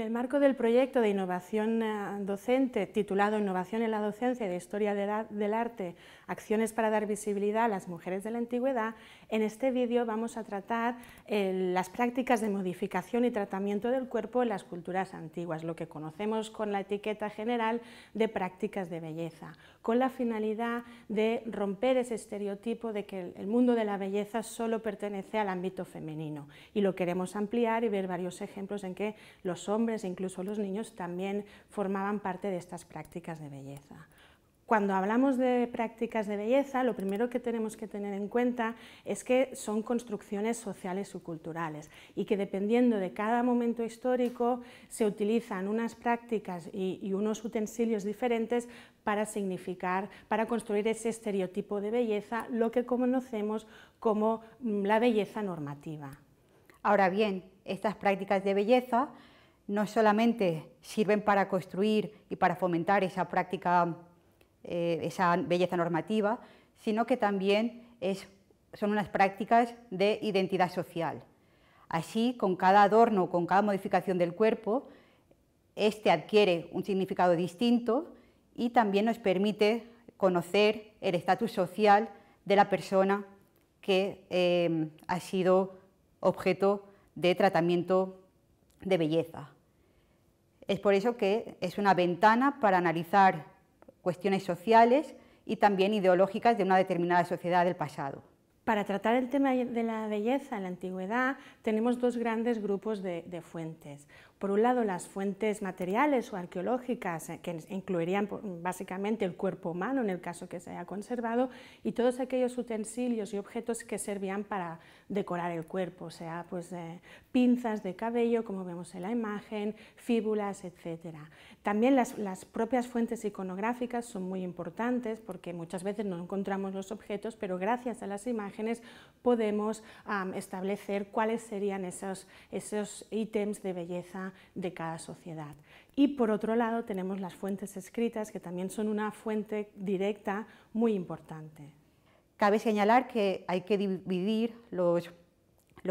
En el marco del proyecto de innovación eh, docente titulado Innovación en la docencia de Historia del Arte, acciones para dar visibilidad a las mujeres de la antigüedad, en este vídeo vamos a tratar eh, las prácticas de modificación y tratamiento del cuerpo en las culturas antiguas, lo que conocemos con la etiqueta general de prácticas de belleza, con la finalidad de romper ese estereotipo de que el mundo de la belleza solo pertenece al ámbito femenino y lo queremos ampliar y ver varios ejemplos en que los hombres e incluso los niños, también formaban parte de estas prácticas de belleza. Cuando hablamos de prácticas de belleza, lo primero que tenemos que tener en cuenta es que son construcciones sociales o culturales y que dependiendo de cada momento histórico se utilizan unas prácticas y, y unos utensilios diferentes para significar, para construir ese estereotipo de belleza, lo que conocemos como mm, la belleza normativa. Ahora bien, estas prácticas de belleza no solamente sirven para construir y para fomentar esa práctica, eh, esa belleza normativa, sino que también son unas prácticas de identidad social. Así, con cada adorno, con cada modificación del cuerpo, este adquiere un significado distinto y también nos permite conocer el estatus social de la persona que eh, ha sido objeto de tratamiento de belleza. Es por eso que es una ventana para analizar cuestiones sociales y también ideológicas de una determinada sociedad del pasado. Para tratar el tema de la belleza en la antigüedad tenemos dos grandes grupos de, de fuentes por un lado, las fuentes materiales o arqueológicas, eh, que incluirían pues, básicamente el cuerpo humano en el caso que se haya conservado, y todos aquellos utensilios y objetos que servían para decorar el cuerpo, o sea, pues, eh, pinzas de cabello, como vemos en la imagen, fíbulas, etc. También las, propias fuentes iconográficas son muy importantes porque muchas veces no encontramos los objetos, pero gracias a las imágenes podemos establecer cuáles serían esos, esos ítems de belleza de cada sociedad. Y por otro lado tenemos las fuentes escritas, que también son una fuente directa muy importante. Cabe señalar que hay que dividir los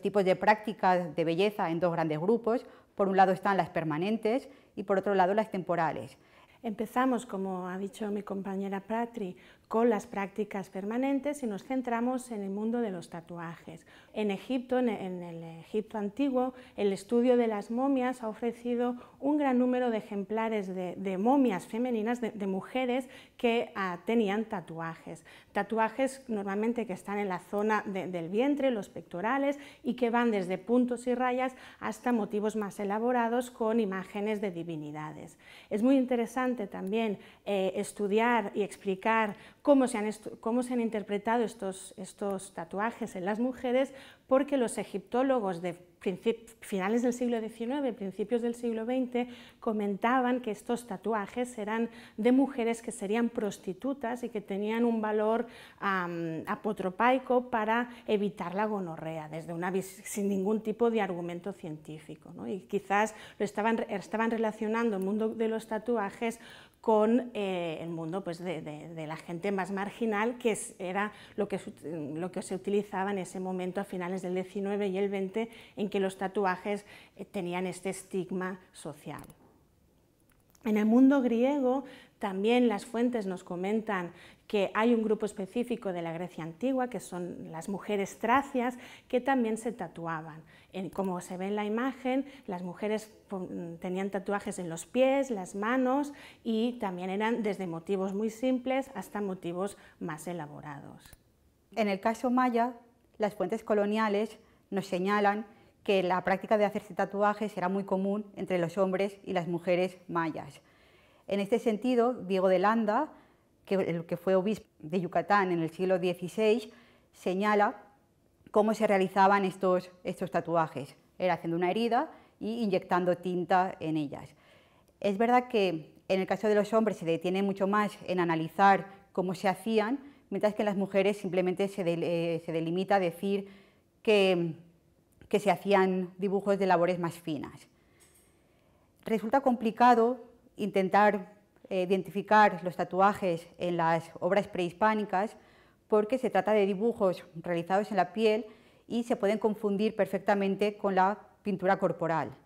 tipos de prácticas de belleza en dos grandes grupos. Por un lado están las permanentes y por otro lado las temporales. Empezamos, como ha dicho mi compañera Patri, con las prácticas permanentes y nos centramos en el mundo de los tatuajes. En Egipto, en el Egipto antiguo, el estudio de las momias ha ofrecido un gran número de ejemplares de, momias femeninas, de, mujeres que ah, tenían tatuajes. Tatuajes normalmente que están en la zona del vientre, los pectorales, y que van desde puntos y rayas hasta motivos más elaborados con imágenes de divinidades. Es muy interesante también eh, estudiar y explicar cómo se han, cómo se han interpretado estos, estos tatuajes en las mujeres, porque los egiptólogos de finales del siglo XIX, principios del siglo XX, comentaban que estos tatuajes eran de mujeres que serían prostitutas y que tenían un valor apotropaico para evitar la gonorrea, desde una, sin ningún tipo de argumento científico. Y quizás lo estaban, estaban relacionando el mundo de los tatuajes con eh, el mundo pues, de, la gente más marginal, que era lo que, lo que se utilizaba en ese momento a finales del 19 y el 20, en que los tatuajes eh, tenían este estigma social. En el mundo griego también las fuentes nos comentan que hay un grupo específico de la Grecia antigua, que son las mujeres tracias, que también se tatuaban. Como se ve en la imagen, las mujeres tenían tatuajes en los pies, las manos y también eran desde motivos muy simples hasta motivos más elaborados. En el caso maya, las fuentes coloniales nos señalan que la práctica de hacerse tatuajes era muy común entre los hombres y las mujeres mayas. En este sentido, Diego de Landa que el que fue obispo de Yucatán en el siglo XVI, señala cómo se realizaban estos, estos tatuajes. Era haciendo una herida y inyectando tinta en ellas. Es verdad que en el caso de los hombres se detiene mucho más en analizar cómo se hacían, mientras que en las mujeres simplemente se, eh, delimita a decir que, que se hacían dibujos de labores más finas. Resulta complicado intentar eh, identificar los tatuajes en las obras prehispánicas porque se trata de dibujos realizados en la piel y se pueden confundir perfectamente con la pintura corporal.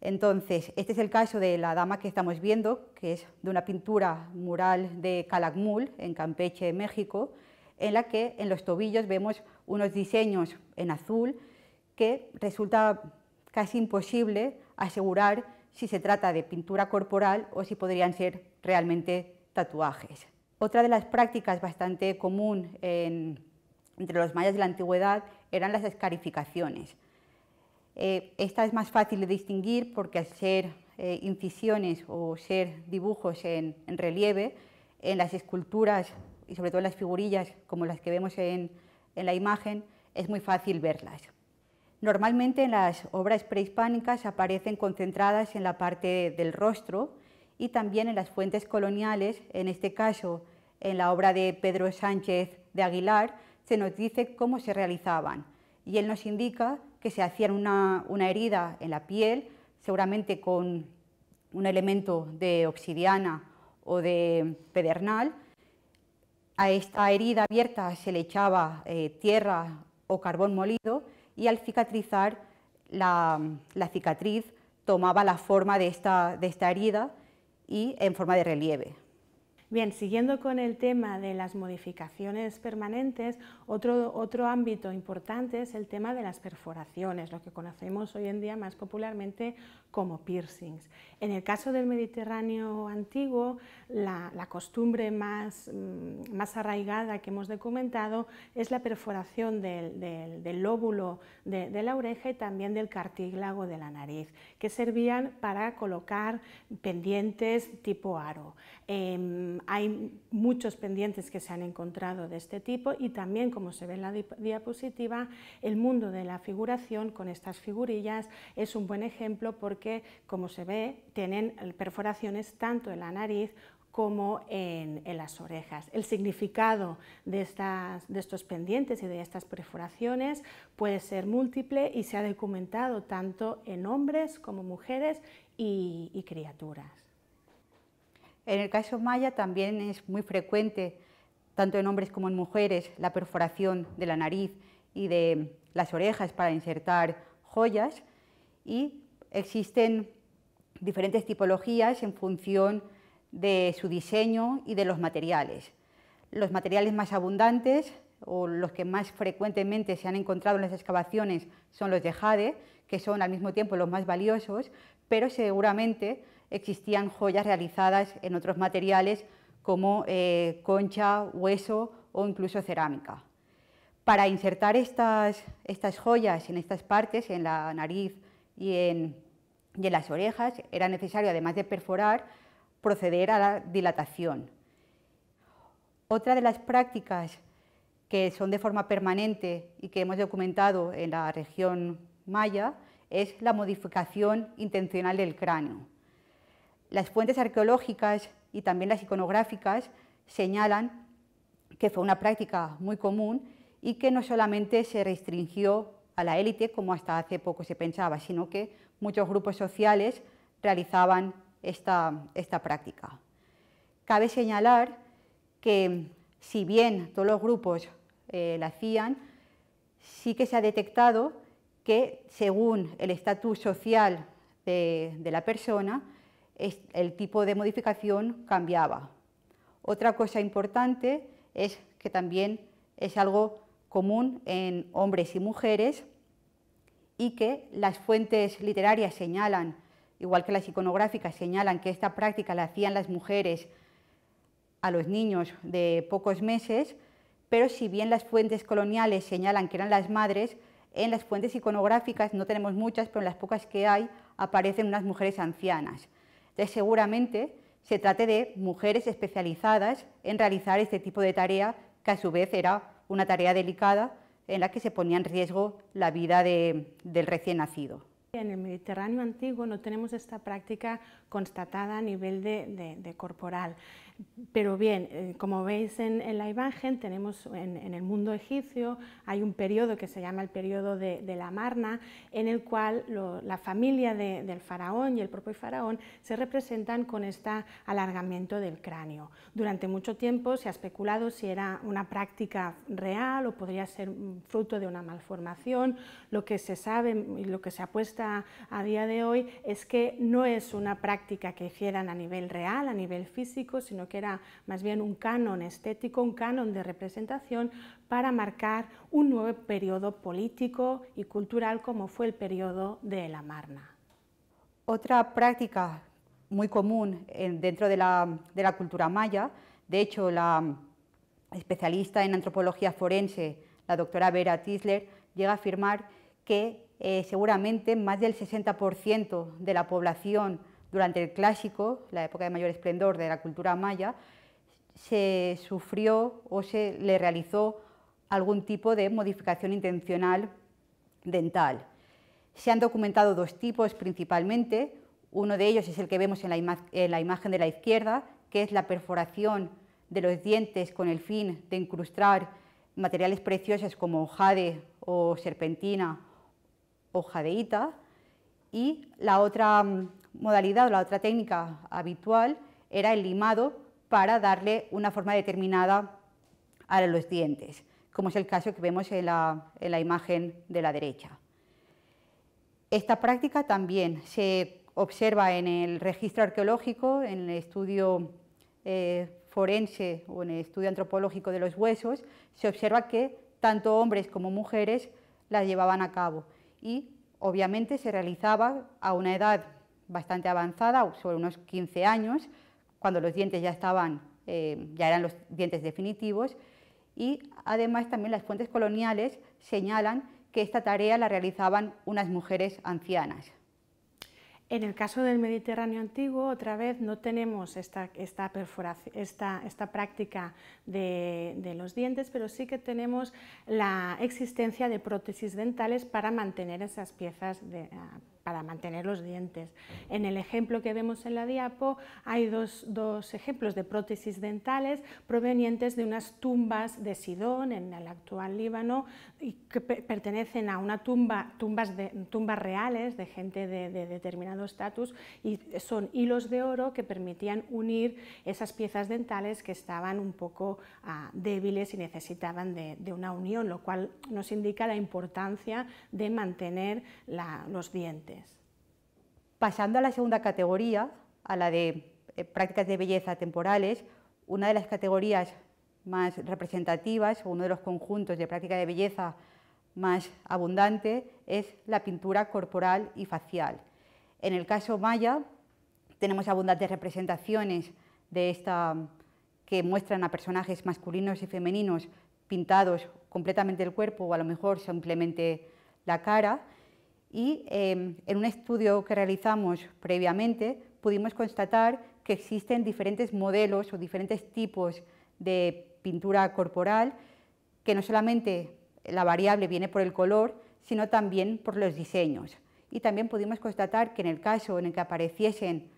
Entonces, este es el caso de la dama que estamos viendo, que es de una pintura mural de Calakmul, en Campeche, México, en la que en los tobillos vemos unos diseños en azul que resulta casi imposible asegurar si se trata de pintura corporal o si podrían ser realmente tatuajes. Otra de las prácticas bastante común entre los mayas de la antigüedad eran las escarificaciones. Eh, esta es más fácil de distinguir porque al ser eh, incisiones o ser dibujos en, relieve, en las esculturas y sobre todo en las figurillas como las que vemos en la imagen, es muy fácil verlas. Normalmente en las obras prehispánicas aparecen concentradas en la parte del rostro y también en las fuentes coloniales, en este caso en la obra de Pedro Sánchez de Aguilar, se nos dice cómo se realizaban y él nos indica que se hacían una, herida en la piel, seguramente con un elemento de obsidiana o de pedernal. A esta herida abierta se le echaba eh, tierra o carbón molido y al cicatrizar la, cicatriz tomaba la forma de esta herida y en forma de relieve. Bien, siguiendo con el tema de las modificaciones permanentes, otro, otro ámbito importante es el tema de las perforaciones, lo que conocemos hoy en día más popularmente como piercings. En el caso del Mediterráneo antiguo, la, costumbre más, mm, más, arraigada que hemos documentado es la perforación del, lóbulo de, la oreja y también del cartílago de la nariz, que servían para colocar pendientes tipo aro. Em, hay muchos pendientes que se han encontrado de este tipo y también, como se ve en la diapositiva, el mundo de la figuración con estas figurillas es un buen ejemplo porque, como se ve, tienen perforaciones tanto en la nariz como en, las orejas. El significado de, estos pendientes y de estas perforaciones puede ser múltiple y se ha documentado tanto en hombres como mujeres y criaturas. En el caso maya también es muy frecuente, tanto en hombres como en mujeres, la perforación de la nariz y de las orejas para insertar joyas y existen diferentes tipologías en función de su diseño y de los materiales. Los materiales más abundantes o los que más frecuentemente se han encontrado en las excavaciones son los de jade, que son al mismo tiempo los más valiosos, pero seguramente existían joyas realizadas en otros materiales como eh, concha, hueso o incluso cerámica. Para insertar estas, joyas en estas partes, en la nariz y en las orejas, era necesario, además de perforar, proceder a la dilatación. Otra de las prácticas que son de forma permanente y que hemos documentado en la región maya es la modificación intencional del cráneo. Las fuentes arqueológicas y también las iconográficas señalan que fue una práctica muy común y que no solamente se restringió a la élite como hasta hace poco se pensaba, sino que muchos grupos sociales realizaban esta, práctica. Cabe señalar que si bien todos los grupos eh, la hacían, sí que se ha detectado que según el estatus social de la persona, el tipo de modificación cambiaba. Otra cosa importante es que también es algo común en hombres y mujeres y que las fuentes literarias señalan, igual que las iconográficas señalan que esta práctica la hacían las mujeres a los niños de pocos meses, pero si bien las fuentes coloniales señalan que eran las madres, en las fuentes iconográficas no tenemos muchas, pero en las pocas que hay aparecen unas mujeres ancianas seguramente se trate de mujeres especializadas en realizar este tipo de tarea, que a su vez era una tarea delicada en la que se ponía en riesgo la vida del recién nacido. En el Mediterráneo antiguo no tenemos esta práctica constatada a nivel de corporal. Pero bien, eh, como veis en, la imagen, tenemos en, el mundo egipcio, hay un periodo que se llama el periodo de, la Marna, en el cual la familia del faraón y el propio faraón se representan con este alargamiento del cráneo. Durante mucho tiempo se ha especulado si era una práctica real o podría ser fruto de una malformación. Lo que se sabe y lo que se apuesta a día de hoy es que no es una práctica que hicieran a nivel real, a nivel físico, sino que era más bien un canon estético, un canon de representación para marcar un nuevo periodo político y cultural como fue el periodo de la Marna. Otra práctica muy común eh, dentro de la, cultura maya, de hecho la especialista en antropología forense, la doctora Vera Tisler, llega a afirmar que eh, seguramente más del 60% de la población durante el Clásico, la época de mayor esplendor de la cultura maya, se sufrió o se le realizó algún tipo de modificación intencional dental. Se han documentado dos tipos principalmente. Uno de ellos es el que vemos en la, imagen de la izquierda, que es la perforación de los dientes con el fin de incrustar materiales preciosos como jade o serpentina o jadeíta. Y la otra mm, modalidad o la otra técnica habitual era el limado para darle una forma determinada a los dientes, como es el caso que vemos en la, imagen de la derecha. Esta práctica también se observa en el registro arqueológico, en el estudio eh, forense o en el estudio antropológico de los huesos, se observa que tanto hombres como mujeres las llevaban a cabo y obviamente se realizaba a una edad bastante avanzada, sobre unos 15 años, cuando los dientes ya estaban, eh, ya eran los dientes definitivos, y además también las fuentes coloniales señalan que esta tarea la realizaban unas mujeres ancianas. En el caso del Mediterráneo antiguo, otra vez no tenemos esta, esta, esta, esta práctica de, de, los dientes, pero sí que tenemos la existencia de prótesis dentales para mantener esas piezas de, ah, para mantener los dientes. En el ejemplo que vemos en la diapo hay dos, ejemplos de prótesis dentales provenientes de unas tumbas de Sidón en el actual Líbano y que pertenecen a una tumba, tumbas, de, tumbas reales de gente de, determinado estatus y son hilos de oro que permitían unir esas piezas dentales que estaban un poco ah, débiles y necesitaban de, una unión, lo cual nos indica la importancia de mantener los dientes. Pasando a la segunda categoría, a la de eh, prácticas de belleza temporales, una de las categorías más representativas, o uno de los conjuntos de práctica de belleza más abundante, es la pintura corporal y facial. En el caso maya, tenemos abundantes representaciones de esta que muestran a personajes masculinos y femeninos pintados completamente el cuerpo o a lo mejor simplemente la cara y em, en un estudio que realizamos previamente pudimos constatar que existen diferentes modelos o diferentes tipos de pintura corporal que no solamente la variable viene por el color, sino también por los diseños. Y también pudimos constatar que en el caso en el que apareciesen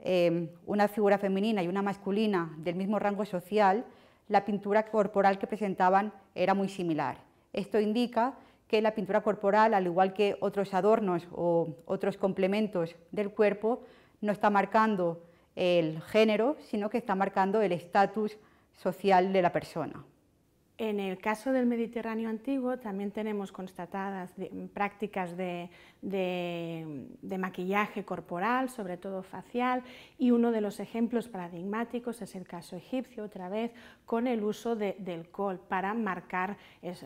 em, una figura femenina y una masculina del mismo rango social, la pintura corporal que presentaban era muy similar. Esto indica que la pintura corporal, al igual que otros adornos o otros complementos del cuerpo, no está marcando el género, sino que está marcando el estatus social de la persona. En el caso del Mediterráneo antiguo también tenemos constatadas prácticas de, maquillaje corporal, sobre todo facial, y uno de los ejemplos paradigmáticos es el caso egipcio, otra vez, con el uso del col para marcar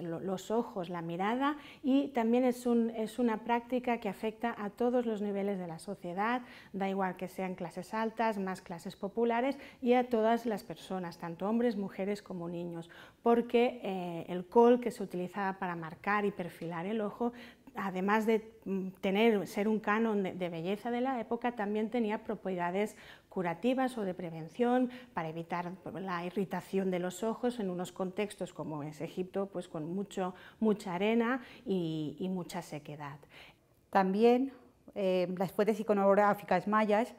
los ojos, la mirada y también es, una práctica que afecta a todos los niveles de la sociedad, da igual que sean clases altas, más clases populares y a todas las personas, tanto hombres, mujeres como niños, porque eh, el col que se utilizaba para marcar y perfilar el ojo además de mm, tener, ser un canon de, belleza de la época, también tenía propiedades curativas o de prevención para evitar pues, la irritación de los ojos en unos contextos como es Egipto, pues con mucha arena y, mucha sequedad. También eh, las fuentes iconográficas mayas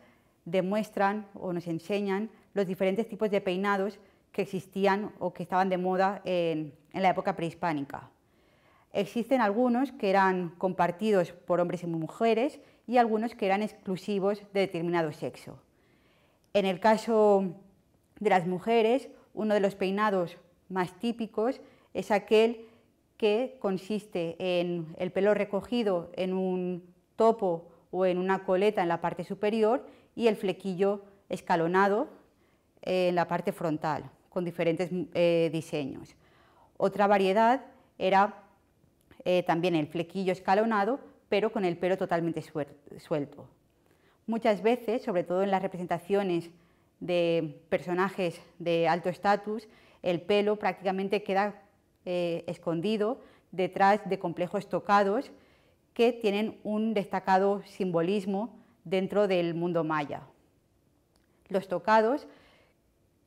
demuestran o nos enseñan los diferentes tipos de peinados que existían o que estaban de moda en la época prehispánica. Existen algunos que eran compartidos por hombres y mujeres y algunos que eran exclusivos de determinado sexo. En el caso de las mujeres, uno de los peinados más típicos es aquel que consiste en el pelo recogido en un topo o en una coleta en la parte superior y el flequillo escalonado en la parte frontal, con diferentes eh, diseños. Otra variedad era eh, también el flequillo escalonado, pero con el pelo totalmente suelto. Muchas veces, sobre todo en las representaciones de personajes de alto estatus, el pelo prácticamente queda eh, escondido detrás de complejos tocados que tienen un destacado simbolismo dentro del mundo maya. Los tocados,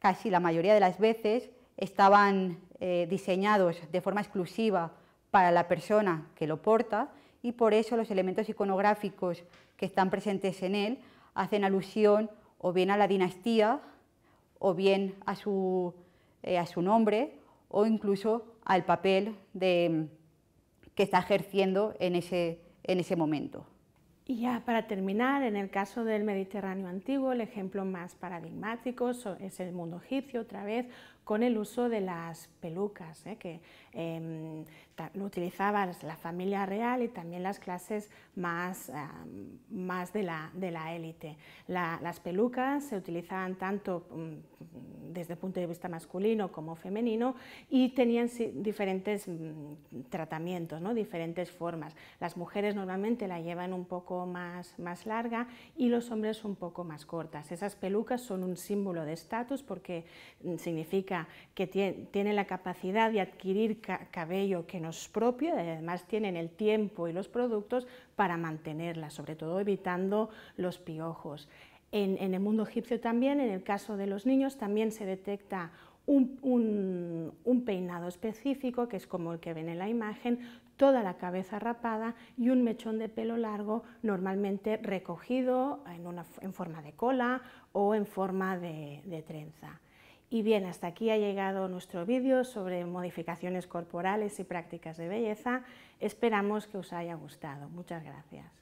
casi la mayoría de las veces, estaban eh, diseñados de forma exclusiva para la persona que lo porta y por eso los elementos iconográficos que están presentes en él hacen alusión o bien a la dinastía o bien a su, eh, nombre o incluso al papel que está ejerciendo en ese momento. Y ya para terminar, en el caso del Mediterráneo antiguo, el ejemplo más paradigmático es el mundo egipcio, otra vez, con el uso de las pelucas, ¿eh? que em, lo utilizaba la familia real y también las clases más, más de la élite. De la élite. las pelucas se utilizaban tanto mm, desde el punto de vista masculino como femenino y tenían diferentes mm, tratamientos, ¿no? diferentes formas. Las mujeres normalmente la llevan un poco más, más larga y los hombres un poco más cortas. Esas pelucas son un símbolo de estatus porque mm, significa que tiene la capacidad de adquirir cabello que nos propio, además tienen el tiempo y los productos para mantenerla, sobre todo evitando los piojos. En, el mundo egipcio también, en el caso de los niños, también se detecta un, peinado específico, que es como el que ven en la imagen, toda la cabeza rapada y un mechón de pelo largo normalmente recogido en, forma de cola o en forma de trenza. Y bien, hasta aquí ha llegado nuestro vídeo sobre modificaciones corporales y prácticas de belleza. Esperamos que os haya gustado. Muchas gracias.